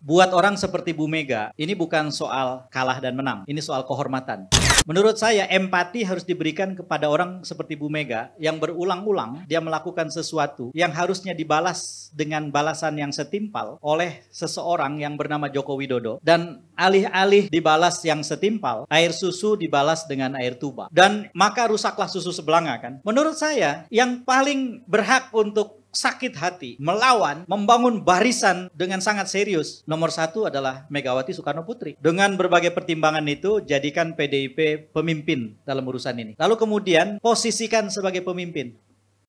buat orang seperti Bu Mega, ini bukan soal kalah dan menang, ini soal kehormatan. Menurut saya, empati harus diberikan kepada orang seperti Bu Mega yang berulang-ulang dia melakukan sesuatu yang harusnya dibalas dengan balasan yang setimpal oleh seseorang yang bernama Joko Widodo. Dan alih-alih dibalas yang setimpal, air susu dibalas dengan air tuba. Dan maka rusaklah susu sebelanga kan. Menurut saya, yang paling berhak untuk sakit hati, melawan, membangun barisan dengan sangat serius. Nomor satu adalah Megawati Soekarno Putri. Dengan berbagai pertimbangan itu, jadikan PDIP pemimpin dalam urusan ini. Lalu kemudian posisikan sebagai pemimpin.